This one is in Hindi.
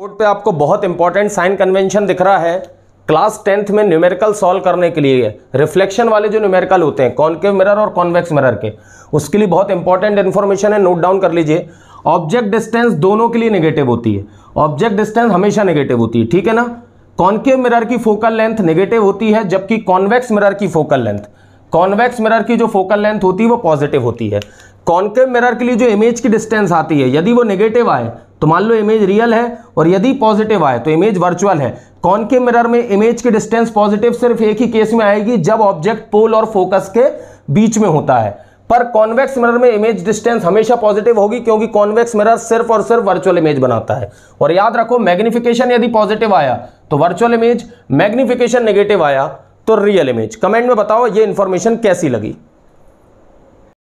बोर्ड पे आपको बहुत इंपॉर्टेंट साइन कन्वेंशन दिख रहा है क्लास टेंथ में न्यूमेरिकल सॉल्व करने के लिए रिफ्लेक्शन वाले जो न्यूमेरिकल होते हैं कॉन्केव मिरर और कॉन्वेक्स मिरर के उसके लिए बहुत इंपॉर्टेंट इन्फॉर्मेशन है नोट डाउन कर लीजिए ऑब्जेक्ट डिस्टेंस दोनों के लिए नेगेटिव होती है ऑब्जेक्ट डिस्टेंस हमेशा नेगेटिव होती है ठीक है ना कॉन्केव मिरर की फोकल लेंथ नेगेटिव होती है जबकि कॉन्वेक्स मिरर की फोकल लेंथ कॉन्वेक्स मिरर की जो फोकल लेंथ होती है वो पॉजिटिव होती है कॉन्केव मिरर के लिए जो इमेज की डिस्टेंस आती है यदि वो नेगेटिव आए तो मान लो इमेज रियल है और यदि पॉजिटिव आए तो इमेज वर्चुअल है कौन के मिरर में इमेज की डिस्टेंस पॉजिटिव सिर्फ एक ही केस में आएगी जब ऑब्जेक्ट पोल और फोकस के बीच में होता है पर कॉन्वेक्स मिरर में इमेज डिस्टेंस हमेशा पॉजिटिव होगी क्योंकि कॉन्वेक्स मिरर सिर्फ और सिर्फ वर्चुअल इमेज बनाता है और याद रखो मैग्निफिकेशन यदि पॉजिटिव आया तो वर्चुअल इमेज मैग्निफिकेशन नेगेटिव आया तो रियल इमेज कमेंट में बताओ ये इन्फॉर्मेशन कैसी लगी